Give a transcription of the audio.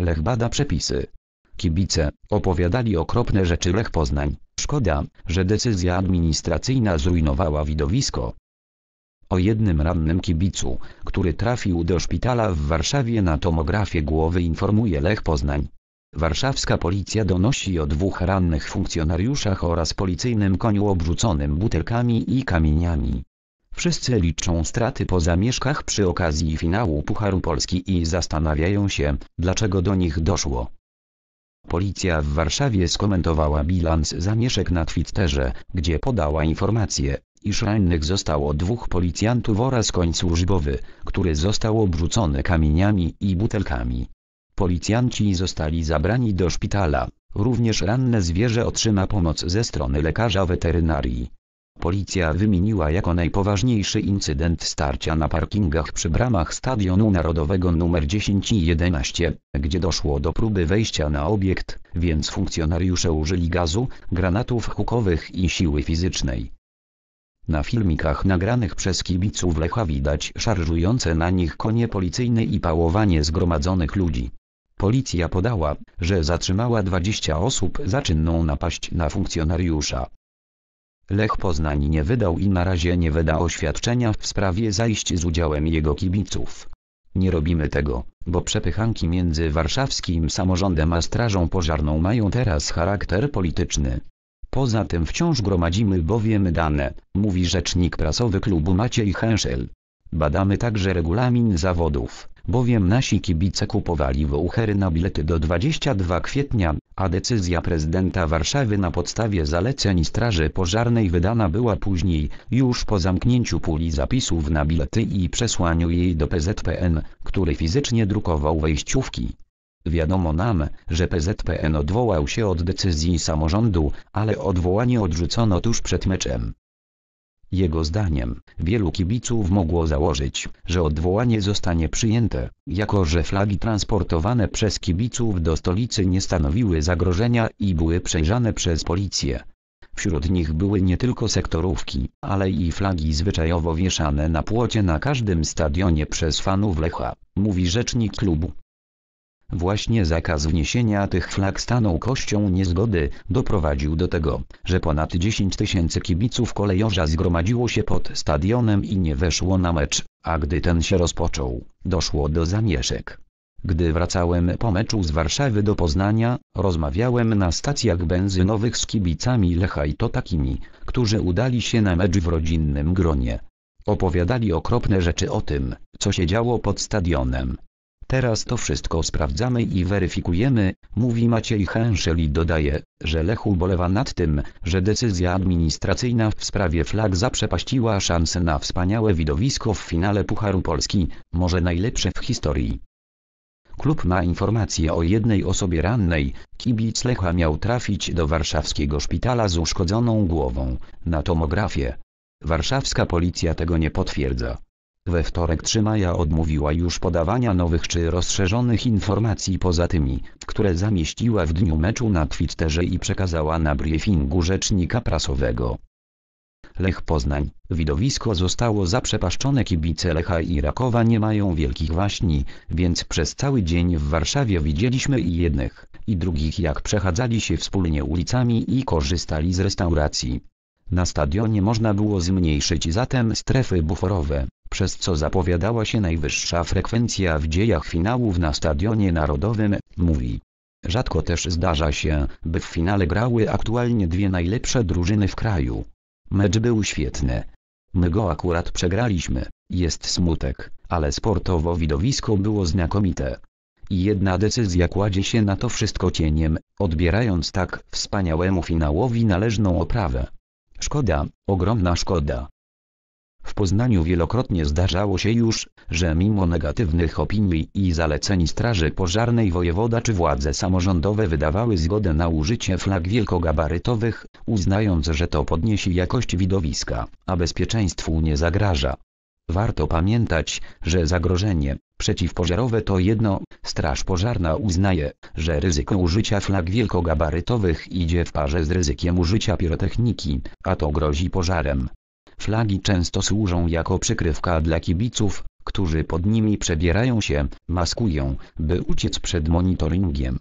Lech bada przepisy. Kibice opowiadali okropne rzeczy Lech Poznań. Szkoda, że decyzja administracyjna zrujnowała widowisko. O jednym rannym kibicu, który trafił do szpitala w Warszawie na tomografię głowy informuje Lech Poznań. Warszawska policja donosi o dwóch rannych funkcjonariuszach oraz policyjnym koniu obrzuconym butelkami i kamieniami. Wszyscy liczą straty po zamieszkach przy okazji finału Pucharu Polski i zastanawiają się, dlaczego do nich doszło. Policja w Warszawie skomentowała bilans zamieszek na Twitterze, gdzie podała informację, iż rannych zostało dwóch policjantów oraz koń służbowy, który został obrzucony kamieniami i butelkami. Policjanci zostali zabrani do szpitala, również ranne zwierzę otrzyma pomoc ze strony lekarza weterynarii policja wymieniła jako najpoważniejszy incydent starcia na parkingach przy bramach Stadionu Narodowego nr 10 i 11, gdzie doszło do próby wejścia na obiekt, więc funkcjonariusze użyli gazu, granatów hukowych i siły fizycznej. Na filmikach nagranych przez kibiców Lecha widać szarżujące na nich konie policyjne i pałowanie zgromadzonych ludzi. Policja podała, że zatrzymała 20 osób za czynną napaść na funkcjonariusza. Lech Poznań nie wydał i na razie nie wyda oświadczenia w sprawie zajść z udziałem jego kibiców. Nie robimy tego, bo przepychanki między warszawskim samorządem a Strażą Pożarną mają teraz charakter polityczny. Poza tym wciąż gromadzimy bowiem dane, mówi rzecznik prasowy klubu Maciej Henszel. Badamy także regulamin zawodów, bowiem nasi kibice kupowali vouchery na bilety do 22 kwietnia, a decyzja prezydenta Warszawy na podstawie zaleceń Straży Pożarnej wydana była później, już po zamknięciu puli zapisów na bilety i przesłaniu jej do PZPN, który fizycznie drukował wejściówki. Wiadomo nam, że PZPN odwołał się od decyzji samorządu, ale odwołanie odrzucono tuż przed meczem. Jego zdaniem, wielu kibiców mogło założyć, że odwołanie zostanie przyjęte, jako że flagi transportowane przez kibiców do stolicy nie stanowiły zagrożenia i były przejrzane przez policję. Wśród nich były nie tylko sektorówki, ale i flagi zwyczajowo wieszane na płocie na każdym stadionie przez fanów Lecha, mówi rzecznik klubu. Właśnie zakaz wniesienia tych flag stanął kością niezgody, doprowadził do tego, że ponad 10 tysięcy kibiców kolejorza zgromadziło się pod stadionem i nie weszło na mecz, a gdy ten się rozpoczął, doszło do zamieszek. Gdy wracałem po meczu z Warszawy do Poznania, rozmawiałem na stacjach benzynowych z kibicami Lecha i to takimi, którzy udali się na mecz w rodzinnym gronie. Opowiadali okropne rzeczy o tym, co się działo pod stadionem, Teraz to wszystko sprawdzamy i weryfikujemy, mówi Maciej Henschel i dodaje, że Lech ubolewa nad tym, że decyzja administracyjna w sprawie flag zaprzepaściła szansę na wspaniałe widowisko w finale Pucharu Polski, może najlepsze w historii. Klub ma informację o jednej osobie rannej, kibic Lecha miał trafić do warszawskiego szpitala z uszkodzoną głową, na tomografię. Warszawska policja tego nie potwierdza. We wtorek 3 maja odmówiła już podawania nowych czy rozszerzonych informacji poza tymi, które zamieściła w dniu meczu na Twitterze i przekazała na briefingu rzecznika prasowego. Lech Poznań. Widowisko zostało zaprzepaszczone kibice Lecha i Rakowa nie mają wielkich waśni, więc przez cały dzień w Warszawie widzieliśmy i jednych, i drugich jak przechadzali się wspólnie ulicami i korzystali z restauracji. Na stadionie można było zmniejszyć zatem strefy buforowe przez co zapowiadała się najwyższa frekwencja w dziejach finałów na Stadionie Narodowym, mówi. Rzadko też zdarza się, by w finale grały aktualnie dwie najlepsze drużyny w kraju. Mecz był świetny. My go akurat przegraliśmy, jest smutek, ale sportowo widowisko było znakomite. I jedna decyzja kładzie się na to wszystko cieniem, odbierając tak wspaniałemu finałowi należną oprawę. Szkoda, ogromna szkoda. W Poznaniu wielokrotnie zdarzało się już, że mimo negatywnych opinii i zaleceń Straży Pożarnej wojewoda czy władze samorządowe wydawały zgodę na użycie flag wielkogabarytowych, uznając, że to podniesie jakość widowiska, a bezpieczeństwu nie zagraża. Warto pamiętać, że zagrożenie przeciwpożarowe to jedno, Straż Pożarna uznaje, że ryzyko użycia flag wielkogabarytowych idzie w parze z ryzykiem użycia pirotechniki, a to grozi pożarem. Flagi często służą jako przykrywka dla kibiców, którzy pod nimi przebierają się, maskują, by uciec przed monitoringiem.